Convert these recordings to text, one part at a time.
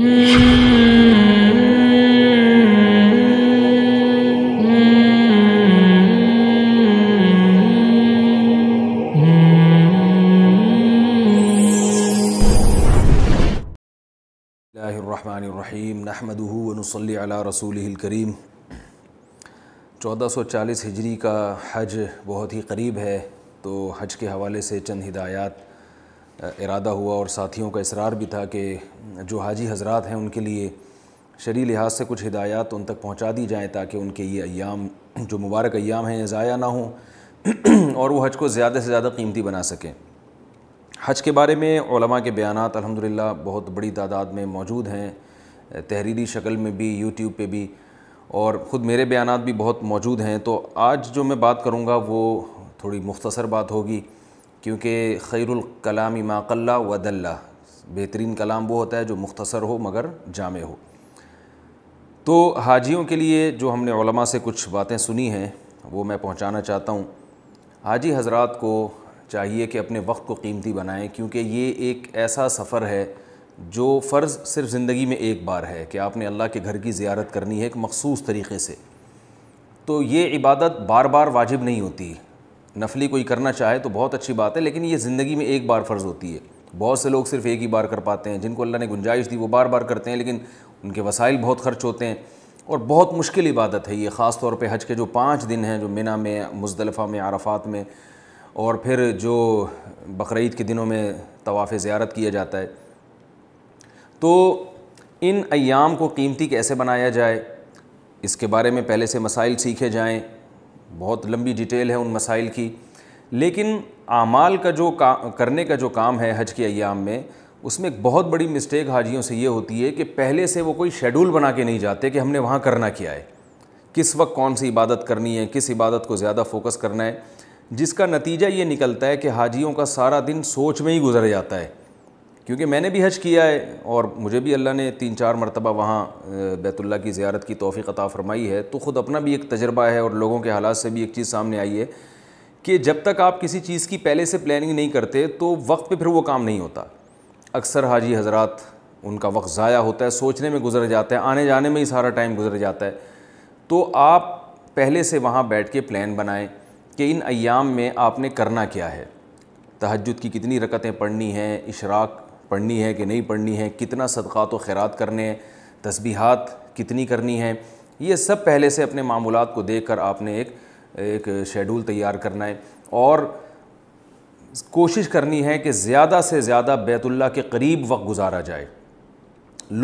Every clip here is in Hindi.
रहीम नहमदह वनसली रसूल करीम 1440 हिजरी का हज बहुत ही करीब है तो हज के हवाले से चंद हिदायत इरादा हुआ और साथियों का इसरार भी था कि जो हाजी हजरात हैं उनके लिए शरी लिहाज से कुछ हिदायत उन तक पहुँचा दी जाएँ ताकि उनके ये अयाम जो मुबारक अयाम हैं ज़ाया ना हों और वो हज को ज़्यादा से ज़्यादा कीमती बना सकें हज के बारे में मा के बयान अलहमदिल्ला बहुत बड़ी तादाद में मौजूद हैं तहरीरी शक्ल में भी यूट्यूब पर भी और ख़ुद मेरे बयान भी बहुत मौजूद हैं तो आज जो मैं बात करूँगा वो थोड़ी मुख्तसर बात होगी क्योंकि खैरुल माकल्ला वदल्ला बेहतरीन कलाम वो होता है जो मुख्तसर हो मगर जाम हो तो हाजियों के लिए जो हमने उलमा से कुछ बातें सुनी हैं वो मैं पहुंचाना चाहता हूं हाजी हजरत को चाहिए कि अपने वक्त को कीमती बनाएं क्योंकि ये एक ऐसा सफ़र है जो फ़र्ज़ सिर्फ ज़िंदगी में एक बार है कि आपने अल्लाह के घर की ज़्यारत करनी है एक मखसूस तरीके से तो ये इबादत बार बार वाजिब नहीं होती नफली कोई करना चाहे तो बहुत अच्छी बात है लेकिन ये ज़िंदगी में एक बार फ़र्ज़ होती है बहुत से लोग सिर्फ एक ही बार कर पाते हैं जिनको अल्लाह ने गुंजाइश दी वो बार बार करते हैं लेकिन उनके वसाइल बहुत खर्च होते हैं और बहुत मुश्किल इबादत है ये ख़ास तौर पर हज के जो पाँच दिन हैं जो मिना में मुजलफ़ा में आरफात में और फिर जो बकर के दिनों में तवाफ़ ज़्यारत किया जाता है तो इन अयाम को कीमती कैसे बनाया जाए इसके बारे में पहले से मसाइल सीखे जाएँ बहुत लंबी डिटेल है उन मसाइल की लेकिन आमाल का जो का करने का जो काम है हज के अयाम में उसमें एक बहुत बड़ी मिस्टेक हाजियों से ये होती है कि पहले से वो कोई शेड्यूल बना के नहीं जाते कि हमने वहाँ करना क्या है किस वक्त कौन सी इबादत करनी है किस इबादत को ज़्यादा फोकस करना है जिसका नतीजा ये निकलता है कि हाजियों का सारा दिन सोच में ही गुजर जाता है क्योंकि मैंने भी हज किया है और मुझे भी अल्लाह ने तीन चार मरतबा वहाँ बैतुल्ला की ज़्यारत की तोफ़ी अता फ़रमाई है तो ख़ुद अपना भी एक तजर्बा है और लोगों के हालात से भी एक चीज़ सामने आई है कि जब तक आप किसी चीज़ की पहले से प्लानिंग नहीं करते तो वक्त पर फिर वो काम नहीं होता अक्सर हाजी हजरात उनका वक्त ज़ाया होता है सोचने में गुजर जाता है आने जाने में ही सारा टाइम गुजर जाता है तो आप पहले से वहाँ बैठ के प्लान बनाएँ कि इन अयाम में आपने करना क्या है तहजद की कितनी रकतें पढ़नी हैं इशराक पढ़नी है कि नहीं पढ़नी है कितना सदक़ा तो खैरात करने हैं तस्बीहात कितनी करनी है ये सब पहले से अपने मामूल को देख कर आपने एक एक शेड्यूल तैयार करना है और कोशिश करनी है कि ज़्यादा से ज़्यादा बैतुल्ला के करीब वक्त गुजारा जाए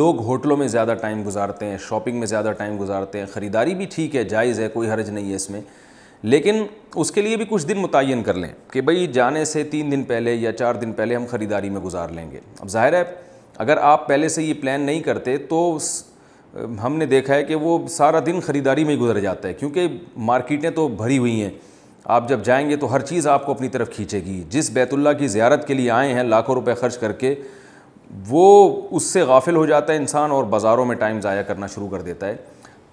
लोग होटलों में ज़्यादा टाइम गुजारते हैं शॉपिंग में ज़्यादा टाइम गुजारते हैं ख़रीदारी भी ठीक है जायज़ है कोई हर्ज नहीं है इसमें लेकिन उसके लिए भी कुछ दिन मुतन कर लें कि भाई जाने से तीन दिन पहले या चार दिन पहले हम ख़रीदारी में गुजार लेंगे अब जाहिर है अगर आप पहले से ये प्लान नहीं करते तो हमने देखा है कि वो सारा दिन ख़रीदारी में ही गुजर जाता है क्योंकि मार्केटें तो भरी हुई हैं आप जब जाएंगे तो हर चीज़ आपको अपनी तरफ खींचेगी जिस बैतुल्ला की ज़्यारत के लिए आए हैं लाखों रुपए खर्च करके वो उससे गाफिल हो जाता है इंसान और बाज़ारों में टाइम ज़ाया करना शुरू कर देता है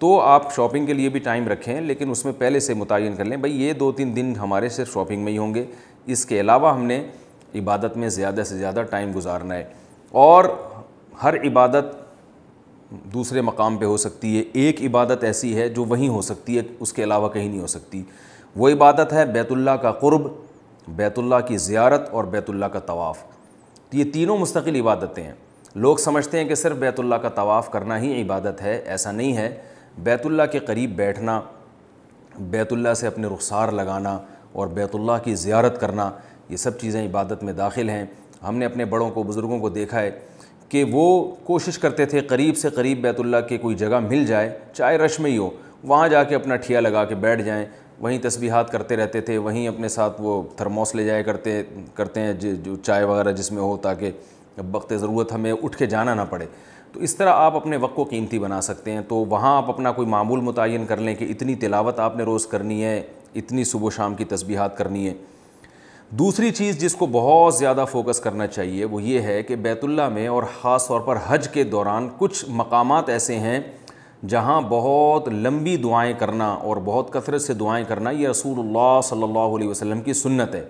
तो आप शॉपिंग के लिए भी टाइम रखें लेकिन उसमें पहले से मुतन कर लें भाई ये दो तीन दिन हमारे सिर्फ शॉपिंग में ही होंगे इसके अलावा हमने इबादत में ज़्यादा से ज़्यादा टाइम गुजारना है और हर इबादत दूसरे मकाम पे हो सकती है एक इबादत ऐसी है जो वहीं हो सकती है उसके अलावा कहीं नहीं हो सकती वो इबादत है बैतुल्ला का कुर्ब बैतुल्ला की ज़्यारत और बैतुल्ला का तवाफ़ तो ये तीनों मुस्तकिल इबादतें हैं लोग समझते हैं कि सिर्फ बैतुल्ला का तवाफ़ करना ही इबादत है ऐसा नहीं है बैतुल्ला के करीब बैठना बैतुल्ला से अपने रुखसार लगाना और बैतुल्ला की ज़्यारत करना ये सब चीज़ें इबादत में दाखिल हैं हमने अपने बड़ों को बुज़ुर्गों को देखा है कि वो कोशिश करते थे करीब से करीब बैतुल्ला के कोई जगह मिल जाए चाहे रश में ही हो वहाँ जा जाके अपना ठिया लगा के बैठ जाएँ वहीं तस्बीहात करते रहते थे वहीं अपने साथ वो थर्मोस ले जाया करते करते हैं जो चाय वगैरह जिसमें हो ताकि वक्त ज़रूरत हमें उठ के जाना ना पड़े तो इस तरह आप अपने वक्त को कीमती बना सकते हैं तो वहाँ आप अपना कोई मामूल मुतन कर लें कि इतनी तिलावत आपने रोज़ करनी है इतनी सुबह शाम की तस्बीहात करनी है दूसरी चीज़ जिसको बहुत ज़्यादा फोकस करना चाहिए वो ये है कि बैतुल्ला में और ख़ास तौर पर हज के दौरान कुछ मकाम ऐसे हैं जहाँ बहुत लंबी दुआएं करना और बहुत कसरत से दुआएं करना ये रसूल सल्ला वसम की सुन्नत है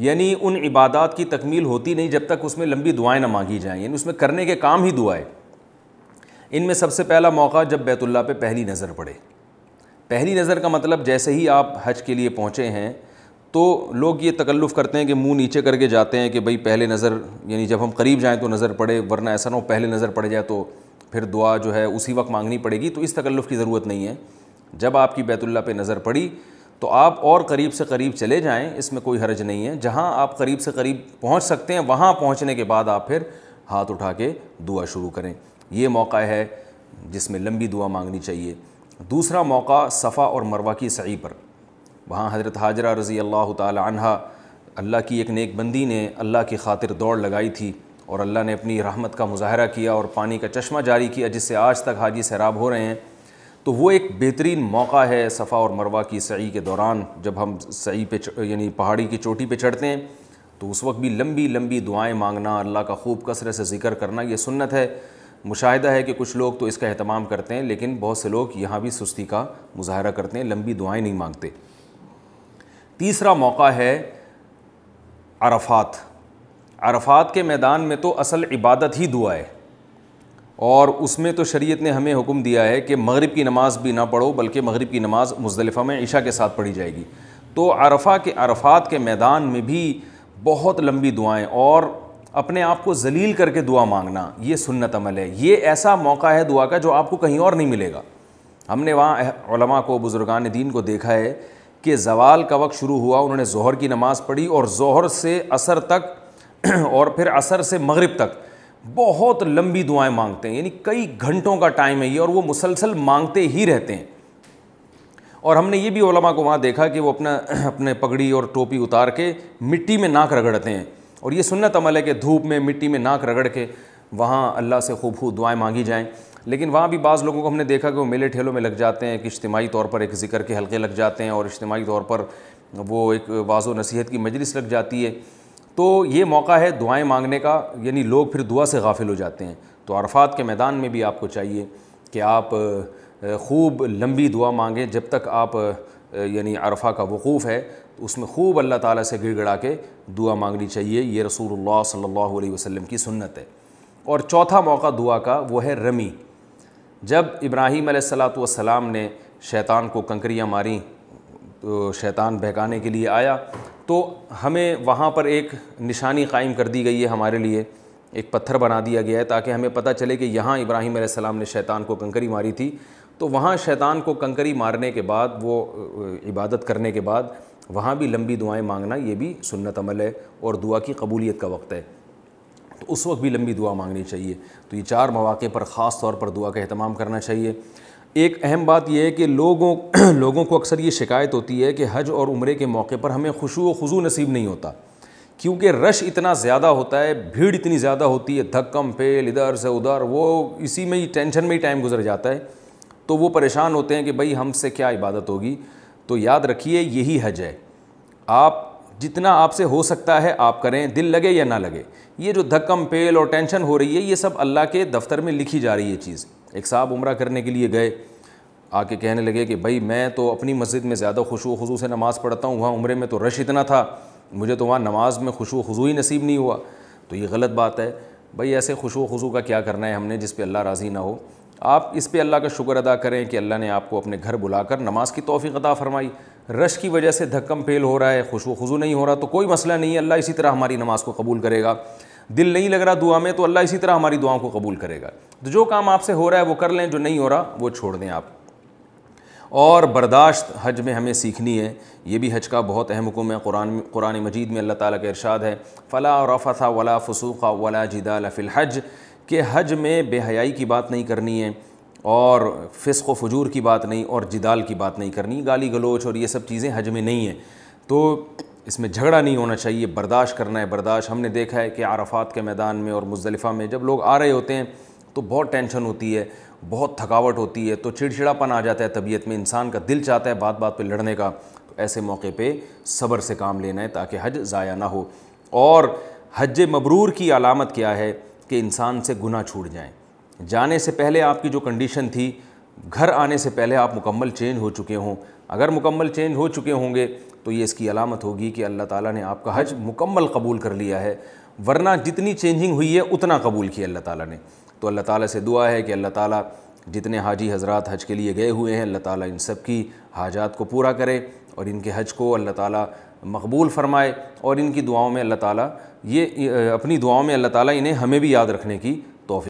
यानी उन इबादत की तकमील होती नहीं जब तक उसमें लंबी दुआएं ना मांगी जाएं यानी उसमें करने के काम ही इन में सबसे पहला मौका जब बैतुल्ला पे पहली नज़र पड़े पहली नज़र का मतलब जैसे ही आप हज के लिए पहुँचे हैं तो लोग ये तकल्लुफ़ करते हैं कि मुंह नीचे करके जाते हैं कि भाई पहले नज़र यानी जब हम करीब जाएँ तो नज़र पड़े वरना ऐसा ना हो पहले नज़र पड़ जाए तो फिर दुआ जो है उसी वक्त मांगनी पड़ेगी तो इस तकल्लुफ़ की ज़रूरत नहीं है जब आपकी बैतुल्ला पर नज़र पड़ी तो आप और करीब से करीब चले जाएं इसमें कोई हर्ज नहीं है जहां आप करीब से करीब पहुंच सकते हैं वहां पहुंचने के बाद आप फिर हाथ उठा के दुआ शुरू करें ये मौका है जिसमें लंबी दुआ मांगनी चाहिए दूसरा मौका सफ़ा और मरवा की सही पर वहाँ हज़रत हाजरा रज़ी अल्लाह तहा अल्लाह की एक नेक बंदी ने अल्लाह की खातिर दौड़ लगाई थी और अल्लाह ने अपनी रहमत का मुजाहरा किया और पानी का चश्मा जारी किया जिससे आज तक हाजी सैराब हो रहे हैं तो वो एक बेहतरीन मौका है सफ़ा और मरवा की सही के दौरान जब हम सही पे यानी पहाड़ी की चोटी पे चढ़ते हैं तो उस वक्त भी लंबी लंबी दुआएं मांगना अल्लाह का खूब कसरत से जिक्र करना ये सुन्नत है मुशाहिदा है कि कुछ लोग तो इसका अहतमाम करते हैं लेकिन बहुत से लोग यहाँ भी सुस्ती का मुजाहरा करते हैं लंबी दुआएँ नहीं मांगते तीसरा मौका है अरफात अरफात के मैदान में तो असल इबादत ही दुआ है और उसमें तो शरीयत ने हमें हुक्म दिया है कि मगरिब की नमाज़ भी ना पढ़ो बल्कि मगरिब की नमाज़ मुजदलिफ़ा में ईशा के साथ पढ़ी जाएगी तो अरफा के अरफात के मैदान में भी बहुत लंबी दुआएं और अपने आप को जलील करके दुआ मांगना ये सुन्नत अमल है ये ऐसा मौका है दुआ का जो आपको कहीं और नहीं मिलेगा हमने वहाँ को बुज़ुर्गान दीन को देखा है कि जवाल का वक्त शुरू हुआ उन्होंने जहर की नमाज़ पढ़ी और जहर से असर तक और फिर असर से मगरब तक बहुत लंबी दुआएं मांगते हैं यानी कई घंटों का टाइम है ये और वो मुसलसल मांगते ही रहते हैं और हमने ये भी ओलमा को वहाँ देखा कि वो अपना अपने पगड़ी और टोपी उतार के मिट्टी में नाक रगड़ते हैं और ये सुन्नत अमल है कि धूप में मिट्टी में नाक रगड़ के वहाँ अल्लाह से खूब खूब दुआएँ मांगी जाएँ लेकिन वहाँ भी बाज़ लोगों को हमने देखा कि वो मेले ठेलों में लग जाते हैं कि इज्तमाही तौर पर एक ज़िक्र के हल्के लग जाते हैं और इज्तमाही तौर पर वो एक वाजो नसीहत की मजलिस लग जाती है तो ये मौका है दुआएं मांगने का यानी लोग फिर दुआ से गाफिल हो जाते हैं तो अरफात के मैदान में भी आपको चाहिए कि आप खूब लंबी दुआ मांगें जब तक आप यानी अरफा का वकूफ़ है तो उसमें खूब अल्लाह ताला से गिड़गड़ा के दुआ मांगनी चाहिए ये रसूलुल्लाह सल्लल्लाहु अलैहि वसल्लम की सुन्नत है और चौथा मौका दुआ का वो है रमी जब इब्राहीम सलाम ने शैतान को कंकरियाँ मारी तो शैतान बहकाने के लिए आया तो हमें वहाँ पर एक निशानी कायम कर दी गई है हमारे लिए एक पत्थर बना दिया गया है ताकि हमें पता चले कि यहाँ इब्राहिम सलाम ने शैतान को कंकरी मारी थी तो वहाँ शैतान को कंकरी मारने के बाद वो इबादत करने के बाद वहाँ भी लंबी दुआएं मांगना ये भी सुन्नत अमल है और दुआ की कबूलियत का वक्त है तो उस वक्त भी लंबी दुआ मांगनी चाहिए तो ये चार मौाक़े पर ख़ास तौर पर दुआ का अहतमाम करना चाहिए एक अहम बात यह है कि लोगों लोगों को अक्सर ये शिकायत होती है कि हज और उम्रे के मौके पर हमें खुशु व खुजू नसीब नहीं होता क्योंकि रश इतना ज़्यादा होता है भीड़ इतनी ज़्यादा होती है धक्कम फेल इधर से उधर वो इसी में ही टेंशन में ही टाइम गुजर जाता है तो वो परेशान होते हैं कि भाई हमसे क्या इबादत होगी तो याद रखिए यही हज है आप जितना आपसे हो सकता है आप करें दिल लगे या ना लगे ये जो धक्कम फेल और टेंशन हो रही है ये सब अल्लाह के दफ्तर में लिखी जा रही है चीज़ एक साहब उम्र करने के लिए गए आके कहने लगे कि भाई मैं तो अपनी मस्जिद में ज़्यादा खुशो खजू से नमाज़ पढ़ता हूँ वहाँ उम्र में तो रश इतना था मुझे तो वहाँ नमाज में खुशो खजू ही नसीब नहीं हुआ तो ये गलत बात है भाई ऐसे खुशो खजू का क्या करना है हमने जिस पर अल्लाह राज़ी ना हो आप इस पर अल्लाह का शुक्र अदा करें कि अल्लाह ने आपको अपने घर बुलाकर नमाज की तोफ़ी अदा फरमाई रश की वजह से धक्कम फेल हो रहा है खुशो खजू नहीं हो रहा तो कोई मसला नहीं है अल्लाह इसी तरह हमारी नमाज को कबूल करेगा दिल नहीं लग रहा दुआ में तो अल्लाह इसी तरह हमारी दुआओं को कबूल करेगा तो जो काम आपसे हो रहा है वो कर लें जो नहीं हो रहा वो छोड़ दें आप और बर्दाश्त हज में हमें सीखनी है ये भी हज का बहुत अहम हुक्म है कुरान कुरान मजीद में अल्लाह ताला के इरशाद है फ़ला रफ़ा वला फ़सूक़ा वला जिदाल फ़िल हज के हज में बेहयाई की बात नहीं करनी है और फ़िस्क फजूर की बात नहीं और जिदाल की बात नहीं करनी गाली गलोच और ये सब चीज़ें हज में नहीं हैं तो इसमें झगड़ा नहीं होना चाहिए बर्दाश्त करना है बर्दाश्त हमने देखा है कि आराफात के मैदान में और मुजलफ़ा में जब लोग आ रहे होते हैं तो बहुत टेंशन होती है बहुत थकावट होती है तो चिड़चिड़ापन आ जाता है तबीयत में इंसान का दिल चाहता है बात बात पे लड़ने का तो ऐसे मौके पे सब्र से काम लेना है ताकि हज ज़ाया ना हो और हज मबरूर की अलामत क्या है कि इंसान से गुना छूट जाएँ जाने से पहले आपकी जो कंडीशन थी घर आने से पहले आप मुकम्मल चेंज हो चुके हों अगर मुकम्मल चेंज हो चुके होंगे तो ये इसकी अलामत होगी कि अल्लाह ताला ने आपका हज मुकम्मल कबूल कर लिया है वरना जितनी चेंजिंग हुई है उतना कबूल किया अल्लाह ताला ने तो अल्लाह ताला से दुआ है कि अल्लाह ताला जितने हाजी हजरत हज के लिए गए हुए हैं अल्लाह ताला इन सब की हाजात को पूरा करे और इनके हज को अल्लाह ताला मकबूल फ़रमाए और इनकी दुआओं में अल्लाह ताला ये अपनी दुआओं में अल्लाह ताला इन्हें हमें भी याद रखने की